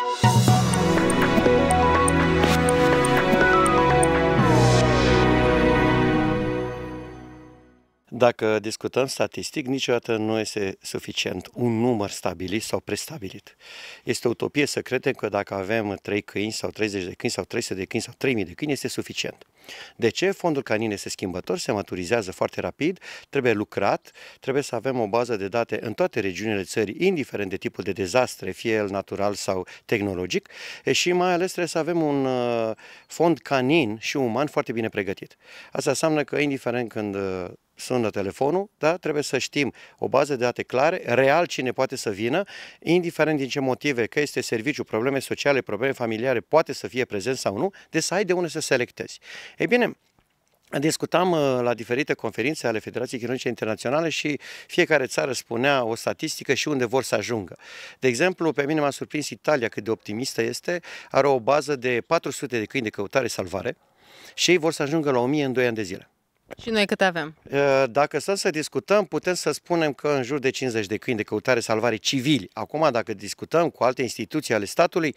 Música Dacă discutăm statistic, niciodată nu este suficient un număr stabilit sau prestabilit. Este utopie să credem că dacă avem 3 câini sau 30 de câini sau 300 de câini sau 3000 de câini este suficient. De ce? Fondul canin este schimbător, se maturizează foarte rapid, trebuie lucrat, trebuie să avem o bază de date în toate regiunile țării, indiferent de tipul de dezastre, fie el natural sau tehnologic, și mai ales trebuie să avem un uh, fond canin și uman foarte bine pregătit. Asta înseamnă că, indiferent când uh, sună telefonul, da? trebuie să știm o bază de date clare, real cine poate să vină, indiferent din ce motive, că este serviciu, probleme sociale, probleme familiare, poate să fie prezent sau nu, deci să ai de unde să selectezi. Ei bine, Discutam uh, la diferite conferințe ale Federației Chirurgice Internaționale și fiecare țară spunea o statistică și unde vor să ajungă. De exemplu, pe mine m-a surprins Italia cât de optimistă este, are o bază de 400 de câini de căutare-salvare și ei vor să ajungă la 1000 în 2 ani de zile. Și noi câte avem? Dacă să să discutăm, putem să spunem că în jur de 50 de câini de căutare salvare civili. Acum, dacă discutăm cu alte instituții ale statului,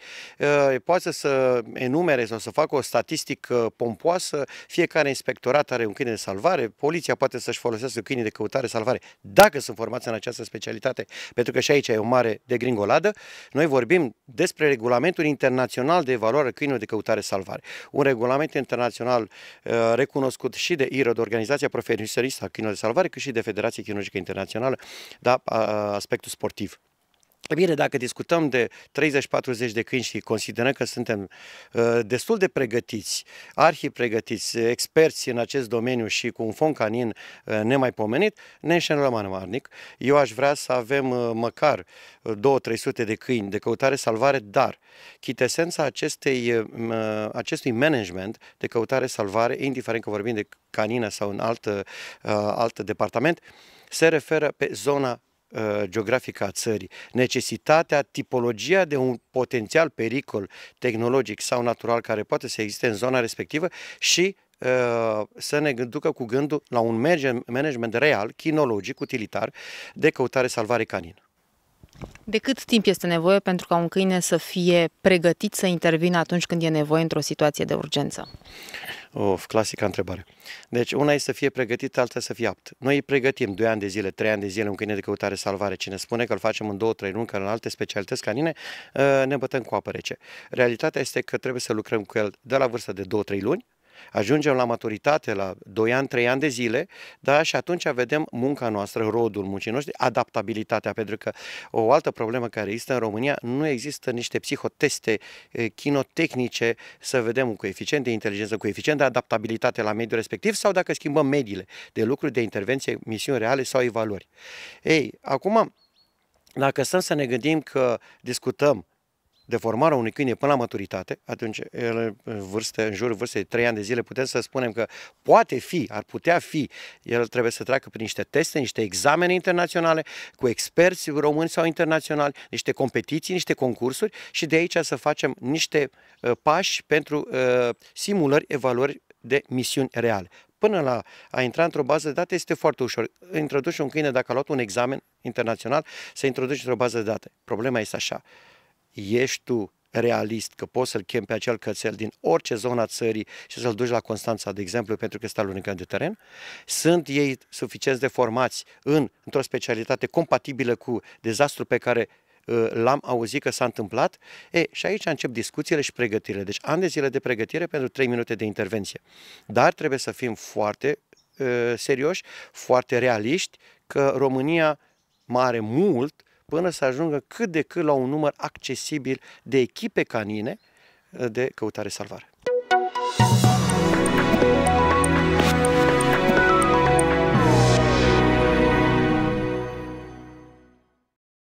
poate să enumere sau să facă o statistică pompoasă. Fiecare inspectorat are un câine de salvare, poliția poate să-și folosească câinii de căutare salvare, dacă sunt formați în această specialitate, pentru că și aici e o mare de gringoladă. Noi vorbim despre regulamentul internațional de evaluare câinilor de căutare salvare. Un regulament internațional recunoscut și de IRO de Organizația Profesionistă a Chinului de Salvare, cât și de Federația Chinologică Internațională, dar aspectul sportiv. Păi bine, dacă discutăm de 30-40 de câini și considerăm că suntem uh, destul de pregătiți, arhi pregătiți, experți în acest domeniu și cu un fond canin uh, nemaipomenit, ne înșelăm amarnic. Eu aș vrea să avem uh, măcar 2-300 uh, de câini de căutare-salvare, dar chitesența acestei, uh, uh, acestui management de căutare-salvare, indiferent că vorbim de canină sau în alt, alt departament, se referă pe zona Uh, geografică a țării, necesitatea, tipologia de un potențial pericol tehnologic sau natural care poate să existe în zona respectivă și uh, să ne ducă cu gândul la un management real, chinologic, utilitar, de căutare-salvare canină. De cât timp este nevoie pentru ca un câine să fie pregătit să intervină atunci când e nevoie într-o situație de urgență? Of, clasica întrebare. Deci una e să fie pregătit, alta să fie apt. Noi îi pregătim 2 ani de zile, 3 ani de zile, un câine de căutare salvare. Cine spune că îl facem în 2-3 luni, că în alte specialități canine, ă, ne bătăm cu apă rece. Realitatea este că trebuie să lucrăm cu el de la vârsta de 2-3 luni Ajungem la maturitate la 2 ani, 3 ani de zile, da? și atunci vedem munca noastră, rodul muncii noștri, adaptabilitatea, pentru că o altă problemă care există în România, nu există niște psihoteste eh, kinotehnice să vedem un coeficient de inteligență, coeficient de adaptabilitate la mediul respectiv sau dacă schimbăm mediile de lucru, de intervenție, misiuni reale sau evaluări. Ei, acum, dacă stăm să ne gândim că discutăm de formare a unui câine până la maturitate, atunci el, în, vârstă, în jurul vârstei de 3 ani de zile putem să spunem că poate fi, ar putea fi, el trebuie să treacă prin niște teste, niște examene internaționale cu experți români sau internaționali, niște competiții, niște concursuri și de aici să facem niște uh, pași pentru uh, simulări, evaluări de misiuni reale până la a intra într-o bază de date este foarte ușor. Introduci un câine, dacă a luat un examen internațional, să introduci într-o bază de date. Problema este așa ești tu realist, că poți să-l chem pe acel cățel din orice zona țării și să-l duci la Constanța, de exemplu, pentru că este al de teren? Sunt ei suficient de formați în, într-o specialitate compatibilă cu dezastru pe care uh, l-am auzit că s-a întâmplat? E, și aici încep discuțiile și pregătirile. Deci ani de zile de pregătire pentru 3 minute de intervenție. Dar trebuie să fim foarte uh, serioși, foarte realiști, că România mare mult până să ajungă cât de cât la un număr accesibil de echipe canine uh, de căutare-salvare.